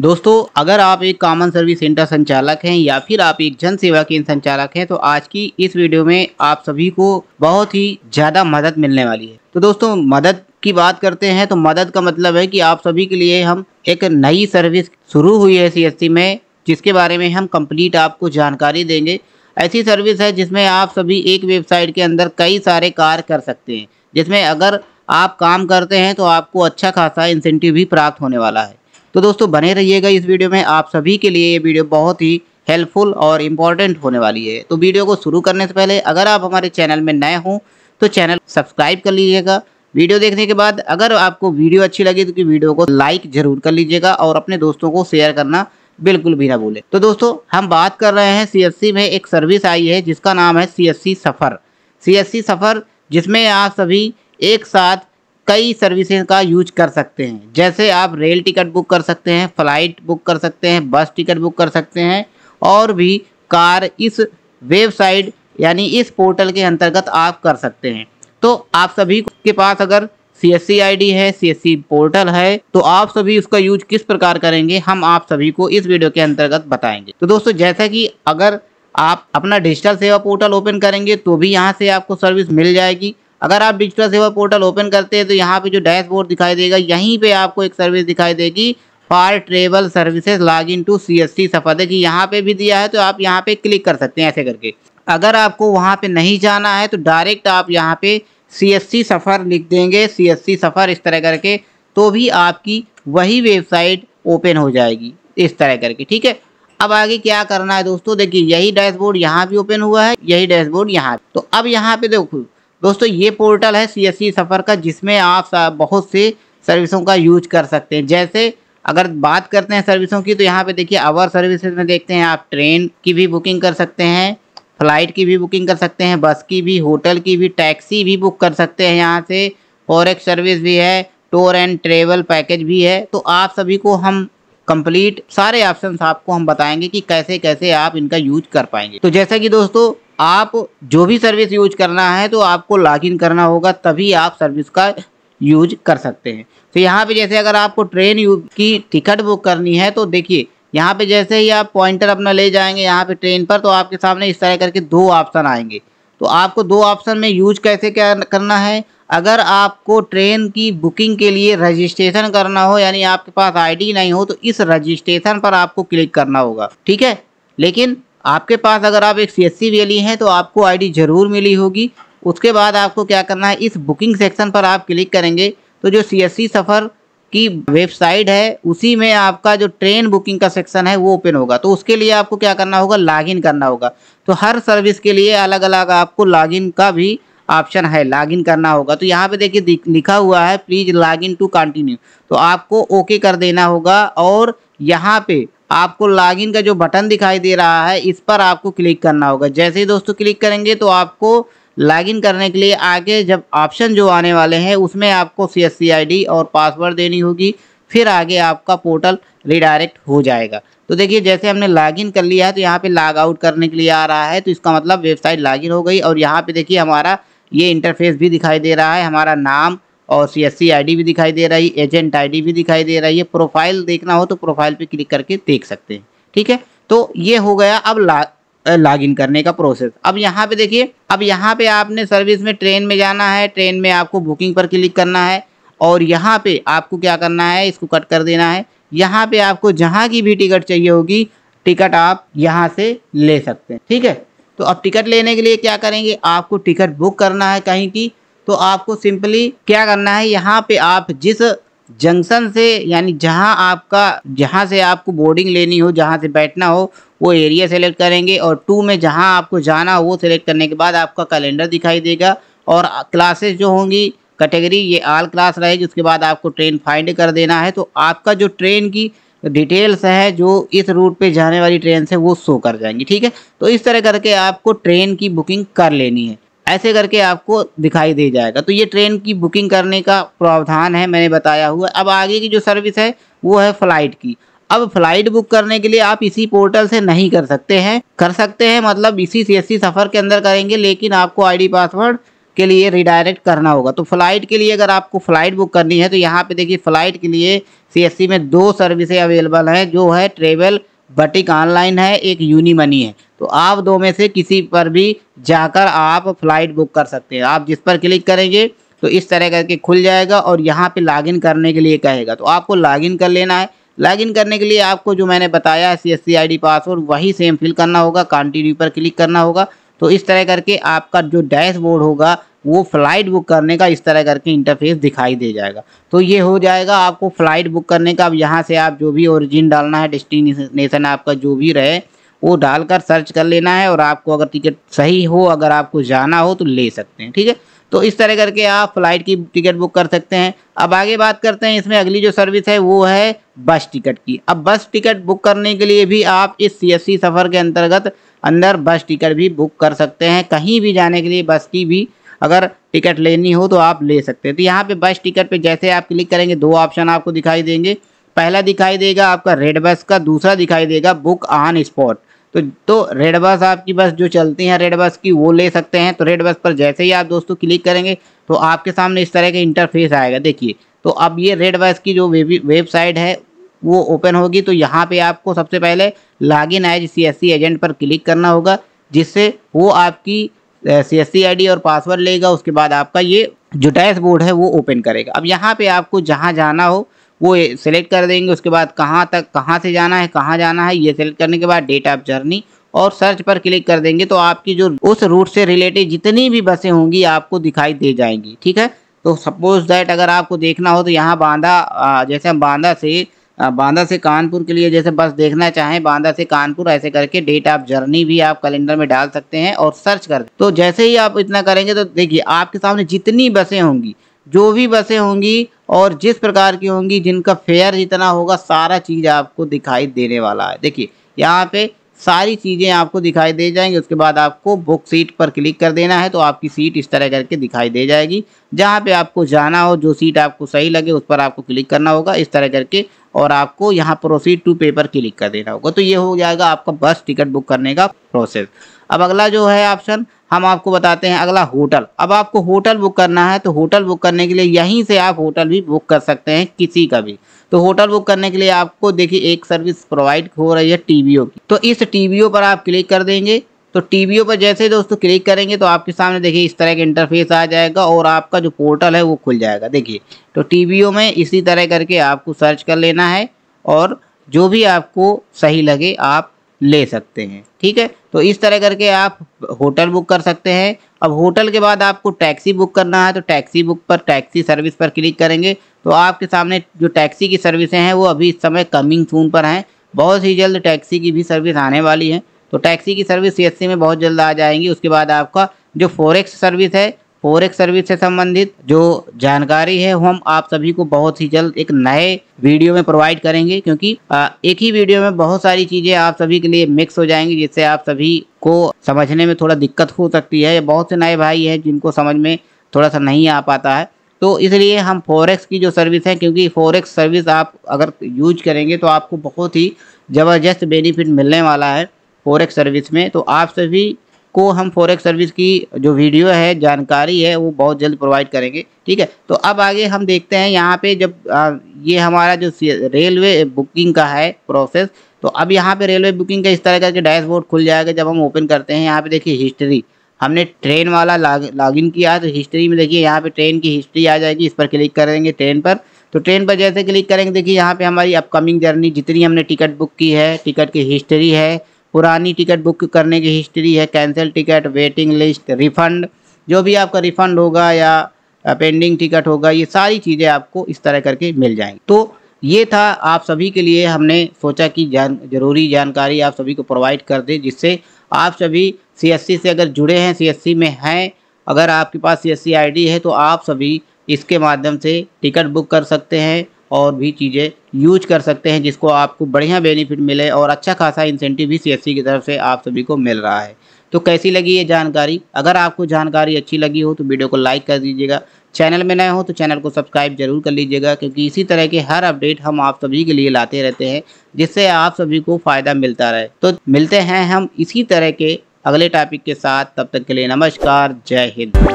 दोस्तों अगर आप एक कॉमन सर्विस सेंटर संचालक हैं या फिर आप एक जन सेवा केंद्र संचालक हैं तो आज की इस वीडियो में आप सभी को बहुत ही ज़्यादा मदद मिलने वाली है तो दोस्तों मदद की बात करते हैं तो मदद का मतलब है कि आप सभी के लिए हम एक नई सर्विस शुरू हुई है सी में जिसके बारे में हम कंप्लीट आपको जानकारी देंगे ऐसी सर्विस है जिसमें आप सभी एक वेबसाइट के अंदर कई सारे कार्य कर सकते हैं जिसमें अगर आप काम करते हैं तो आपको अच्छा खासा इंसेंटिव भी प्राप्त होने वाला है तो दोस्तों बने रहिएगा इस वीडियो में आप सभी के लिए ये वीडियो बहुत ही हेल्पफुल और इम्पॉर्टेंट होने वाली है तो वीडियो को शुरू करने से पहले अगर आप हमारे चैनल में नए हों तो चैनल सब्सक्राइब कर लीजिएगा वीडियो देखने के बाद अगर आपको वीडियो अच्छी लगी तो कि वीडियो को लाइक जरूर कर लीजिएगा और अपने दोस्तों को शेयर करना बिल्कुल भी ना भूले तो दोस्तों हम बात कर रहे हैं सी में एक सर्विस आई है जिसका नाम है सी सफ़र सी सफ़र जिसमें आप सभी एक साथ कई सर्विसेज का यूज कर सकते हैं जैसे आप रेल टिकट बुक कर सकते हैं फ्लाइट बुक कर सकते हैं बस टिकट बुक कर सकते हैं और भी कार इस वेबसाइट यानी इस पोर्टल के अंतर्गत आप कर सकते हैं तो आप सभी के पास अगर सी एस सी आई डी है सी एस सी पोर्टल है तो आप सभी उसका यूज किस प्रकार करेंगे हम आप सभी को इस वीडियो के अंतर्गत बताएंगे तो दोस्तों जैसा कि अगर आप अपना डिजिटल सेवा पोर्टल ओपन करेंगे तो भी यहाँ से आपको सर्विस मिल जाएगी अगर आप डिजिटल सेवा पोर्टल ओपन करते हैं तो यहाँ पे जो डैशबोर्ड दिखाई देगा यहीं पे आपको एक सर्विस दिखाई देगी for travel services log in to C S T Safar देखिए यहाँ पे भी दिया है तो आप यहाँ पे क्लिक कर सकते हैं ऐसे करके अगर आपको वहाँ पे नहीं जाना है तो डायरेक्ट आप यहाँ पे सी एस टी सफ़र लिख देंगे सी एस टी सफ़र इस तरह करके तो भी आपकी वही वेबसाइट ओपन हो जाएगी इस तरह करके ठीक है अब आगे क्या करना है दोस्तों देखिए यही डैशबोर्ड यहाँ भी ओपन हुआ है यही डैशबोर्ड यहाँ तो अब यहाँ पे देखो दोस्तों ये पोर्टल है सी e सफ़र का जिसमें आप बहुत सी सर्विसों का यूज कर सकते हैं जैसे अगर बात करते हैं सर्विसों की तो यहाँ पे देखिए आवर सर्विसेज में देखते हैं आप ट्रेन की भी बुकिंग कर सकते हैं फ्लाइट की भी बुकिंग कर सकते हैं बस की भी होटल की भी टैक्सी भी बुक कर सकते हैं यहाँ से फॉरक्स सर्विस भी है टूर एंड ट्रेवल पैकेज भी है तो आप सभी को हम कंप्लीट सारे ऑप्शंस आपको हम बताएंगे कि कैसे कैसे आप इनका यूज कर पाएंगे तो जैसा कि दोस्तों आप जो भी सर्विस यूज करना है तो आपको लॉगिन करना होगा तभी आप सर्विस का यूज कर सकते हैं तो यहाँ पे जैसे अगर आपको ट्रेन की टिकट बुक करनी है तो देखिए यहाँ पे जैसे ही आप पॉइंटर अपना ले जाएंगे यहाँ पे ट्रेन पर तो आपके सामने इस तरह करके दो ऑप्शन आएंगे तो आपको दो ऑप्शन में यूज कैसे क्या करना है अगर आपको ट्रेन की बुकिंग के लिए रजिस्ट्रेशन करना हो यानी आपके पास आईडी नहीं हो तो इस रजिस्ट्रेशन पर आपको क्लिक करना होगा ठीक है लेकिन आपके पास अगर आप एक सी एस सी हैं तो आपको आईडी ज़रूर मिली होगी उसके बाद आपको क्या करना है इस बुकिंग सेक्शन पर आप क्लिक करेंगे तो जो सी एस सी सफ़र की वेबसाइट है उसी में आपका जो ट्रेन बुकिंग का सेक्शन है वो ओपन होगा तो उसके लिए आपको क्या करना होगा लॉगिन करना होगा तो हर सर्विस के लिए अलग अलग आपको लॉगिन का भी ऑप्शन है लॉगिन करना होगा तो यहाँ पे देखिए लिखा हुआ है प्लीज़ लॉगिन टू कंटिन्यू तो आपको ओके कर देना होगा और यहाँ पे आपको लॉगिन का जो बटन दिखाई दे रहा है इस पर आपको क्लिक करना होगा जैसे ही दोस्तों क्लिक करेंगे तो आपको लॉगिन करने के लिए आगे जब ऑप्शन जो आने वाले हैं उसमें आपको सी एस और पासवर्ड देनी होगी फिर आगे आपका पोर्टल रिडायरेक्ट हो जाएगा तो देखिए जैसे हमने लॉगिन कर लिया है तो यहाँ पे लॉग आउट करने के लिए आ रहा है तो इसका मतलब वेबसाइट लॉगिन हो गई और यहाँ पे देखिए हमारा ये इंटरफेस भी दिखाई दे रहा है हमारा नाम और सी एस भी दिखाई दे रही है एजेंट आईडी भी दिखाई दे रही है प्रोफाइल देखना हो तो प्रोफाइल पे क्लिक करके देख सकते हैं ठीक है तो ये हो गया अब ला इन करने का प्रोसेस अब यहाँ पे देखिए अब यहाँ पे आपने सर्विस में ट्रेन में जाना है ट्रेन में आपको बुकिंग पर क्लिक करना है और यहाँ पे आपको क्या करना है इसको कट कर देना है यहाँ पे आपको जहाँ की भी टिकट चाहिए होगी टिकट आप यहाँ से ले सकते हैं ठीक है तो अब टिकट लेने के लिए क्या करेंगे आपको टिकट बुक करना है कहीं की तो आपको सिंपली क्या करना है यहाँ पे आप जिस जंक्शन से यानी जहाँ आपका जहाँ से आपको बोर्डिंग लेनी हो जहाँ से बैठना हो वो एरिया सेलेक्ट करेंगे और टू में जहाँ आपको जाना हो वो सेलेक्ट करने के बाद आपका कैलेंडर दिखाई देगा और क्लासेस जो होंगी कैटेगरी ये आल क्लास रहेगी उसके बाद आपको ट्रेन फाइंड कर देना है तो आपका जो ट्रेन की डिटेल्स है जो इस रूट पे जाने वाली ट्रेन से वो शो कर जाएंगी ठीक है तो इस तरह करके आपको ट्रेन की बुकिंग कर लेनी है ऐसे करके आपको दिखाई दे जाएगा तो ये ट्रेन की बुकिंग करने का प्रावधान है मैंने बताया हुआ अब आगे की जो सर्विस है वो है फ्लाइट की अब फ्लाइट बुक करने के लिए आप इसी पोर्टल से नहीं कर सकते हैं कर सकते हैं मतलब इसी सी सफ़र के अंदर करेंगे लेकिन आपको आईडी पासवर्ड के लिए रिडायरेक्ट करना होगा तो फ्लाइट के लिए अगर आपको फ़्लाइट बुक करनी है तो यहाँ पे देखिए फ़्लाइट के लिए सी में दो सर्विसें अवेलेबल हैं जो है ट्रेवल बट एक ऑनलाइन है एक यूनी मनी है तो आप दो में से किसी पर भी जाकर आप फ्लाइट बुक कर सकते हैं आप जिस पर क्लिक करेंगे तो इस तरह करके खुल जाएगा और यहाँ पे लॉगिन करने के लिए कहेगा तो आपको लॉगिन कर लेना है लॉगिन करने के लिए आपको जो मैंने बताया है C S C I D password वही सेम फिल करना होगा कंटिन्यू पर क्लिक करना होगा तो इस तरह करके आपका जो डैशबोर्ड होगा वो फ़्लाइट बुक करने का इस तरह करके इंटरफेस दिखाई दे जाएगा तो ये हो जाएगा आपको फ़्लाइट बुक करने का अब यहाँ से आप जो भी ओरिजिन डालना है डेस्टिनेशन आपका जो भी रहे वो डालकर सर्च कर लेना है और आपको अगर टिकट सही हो अगर आपको जाना हो तो ले सकते हैं ठीक है तो इस तरह करके आप फ्लाइट की टिकट बुक कर सकते हैं अब आगे बात करते हैं इसमें अगली जो सर्विस है वो है बस टिकट की अब बस टिकट बुक करने के लिए भी आप इस सीएससी सफ़र के अंतर्गत अंदर बस टिकट भी बुक कर सकते हैं कहीं भी जाने के लिए बस की भी अगर टिकट लेनी हो तो आप ले सकते हैं तो यहाँ पे बस टिकट पे जैसे आप क्लिक करेंगे दो ऑप्शन आपको दिखाई देंगे पहला दिखाई देगा आपका रेड बस का दूसरा दिखाई देगा बुक ऑन स्पॉट तो तो रेड बस आपकी बस जो चलती है रेड बस की वो ले सकते हैं तो रेड बस पर जैसे ही आप दोस्तों क्लिक करेंगे तो आपके सामने इस तरह का इंटरफेस आएगा देखिए तो अब ये रेड बस की जो वेबसाइट है वो ओपन होगी तो यहाँ पे आपको सबसे पहले लॉगिन एज सी एजेंट पर क्लिक करना होगा जिससे वो आपकी सी एस सी और पासवर्ड लेगा उसके बाद आपका ये जो डैशबोर्ड है वो ओपन करेगा अब यहाँ पे आपको जहाँ जाना हो वो सिलेक्ट कर देंगे उसके बाद कहाँ तक कहाँ से जाना है कहाँ जाना है ये सिलेक्ट करने के बाद डेट ऑफ जर्नी और सर्च पर क्लिक कर देंगे तो आपकी जो उस रूट से रिलेटेड जितनी भी बसें होंगी आपको दिखाई दे जाएंगी ठीक है तो सपोज दैट अगर आपको देखना हो तो यहाँ बांदा जैसे हम बांदा से बांदा से कानपुर के लिए जैसे बस देखना चाहें बांदा से कानपुर ऐसे करके डेट ऑफ जर्नी भी आप कैलेंडर में डाल सकते हैं और सर्च कर तो जैसे ही आप इतना करेंगे तो देखिए आपके सामने जितनी बसें होंगी जो भी बसें होंगी और जिस प्रकार की होंगी जिनका फेयर जितना होगा सारा चीज़ आपको दिखाई देने वाला है देखिए यहाँ पे सारी चीज़ें आपको दिखाई दे जाएंगी उसके बाद आपको बुक सीट पर क्लिक कर देना है तो आपकी सीट इस तरह करके दिखाई दे जाएगी जहाँ पे आपको जाना हो जो सीट आपको सही लगे उस पर आपको क्लिक करना होगा इस तरह करके और आपको यहाँ प्रोसीड टू पेपर क्लिक कर देना होगा तो ये हो जाएगा आपका बस टिकट बुक करने का प्रोसेस अब अगला जो है ऑप्शन हम आपको बताते हैं अगला होटल अब आपको होटल बुक करना है तो होटल बुक करने के लिए यहीं से आप होटल भी बुक कर सकते हैं किसी का भी तो होटल बुक करने के लिए आपको देखिए एक सर्विस प्रोवाइड हो रही है टी की तो इस टी पर आप क्लिक कर देंगे तो टी पर जैसे ही दोस्तों क्लिक करेंगे तो आपके सामने देखिए इस तरह का इंटरफेस आ जाएगा और आपका जो पोर्टल है वो खुल जाएगा देखिए तो टी में इसी तरह करके आपको सर्च कर लेना है और जो भी आपको सही लगे आप ले सकते हैं ठीक है तो इस तरह करके आप होटल बुक कर सकते हैं अब होटल के बाद आपको टैक्सी बुक करना है तो टैक्सी बुक पर टैक्सी सर्विस पर क्लिक करेंगे तो आपके सामने जो टैक्सी की सर्विसें हैं वो अभी इस समय कमिंग सून पर हैं बहुत ही जल्द टैक्सी की भी सर्विस आने वाली है तो टैक्सी की सर्विस सी में बहुत जल्द आ जाएंगी उसके बाद आपका जो फोरेक्स सर्विस है फोरेक्स सर्विस से संबंधित जो जानकारी है हम आप सभी को बहुत ही जल्द एक नए वीडियो में प्रोवाइड करेंगे क्योंकि एक ही वीडियो में बहुत सारी चीज़ें आप सभी के लिए मिक्स हो जाएंगी जिससे आप सभी को समझने में थोड़ा दिक्कत हो सकती है बहुत से नए भाई हैं जिनको समझ में थोड़ा सा नहीं आ पाता है तो इसलिए हम फॉरेक्स की जो सर्विस है क्योंकि फॉरेक्स सर्विस आप अगर यूज करेंगे तो आपको बहुत ही ज़बरदस्त बेनिफिट मिलने वाला है फॉरेक्स सर्विस में तो आप सभी को हम फॉरेक्स सर्विस की जो वीडियो है जानकारी है वो बहुत जल्द प्रोवाइड करेंगे ठीक है तो अब आगे हम देखते हैं यहाँ पे जब आ, ये हमारा जो रेलवे बुकिंग का है प्रोसेस तो अब यहाँ पे रेलवे बुकिंग का इस तरह का डैशबोर्ड खुल जाएगा जब हम ओपन करते हैं यहाँ पे देखिए हिस्ट्री हमने ट्रेन वाला लॉग इन किया तो हिस्ट्री में देखिए यहाँ पे ट्रेन की हिस्ट्री आ जाएगी इस पर क्लिक करेंगे ट्रेन पर तो ट्रेन पर जैसे क्लिक करेंगे देखिए यहाँ पे हमारी अपकमिंग जर्नी जितनी हमने टिकट बुक की है टिकट की हिस्ट्री है पुरानी टिकट बुक करने की हिस्ट्री है cancel ticket waiting list refund जो भी आपका रिफ़ंड होगा या पेंडिंग टिकट होगा ये सारी चीज़ें आपको इस तरह करके मिल जाएंगी तो ये था आप सभी के लिए हमने सोचा कि जान ज़रूरी जानकारी आप सभी को प्रोवाइड कर दें जिससे आप सभी सी से अगर जुड़े हैं सी में हैं अगर आपके पास सी एस है तो आप सभी इसके माध्यम से टिकट बुक कर सकते हैं और भी चीज़ें यूज कर सकते हैं जिसको आपको बढ़िया बेनिफिट मिले और अच्छा खासा इंसेंटिव भी सी की तरफ से आप सभी को मिल रहा है तो कैसी लगी ये जानकारी अगर आपको जानकारी अच्छी लगी हो तो वीडियो को लाइक कर दीजिएगा चैनल में नए हो तो चैनल को सब्सक्राइब जरूर कर लीजिएगा क्योंकि इसी तरह के हर अपडेट हम आप सभी के लिए लाते रहते हैं जिससे आप सभी को फ़ायदा मिलता रहे तो मिलते हैं हम इसी तरह के अगले टॉपिक के साथ तब तक के लिए नमस्कार जय हिंद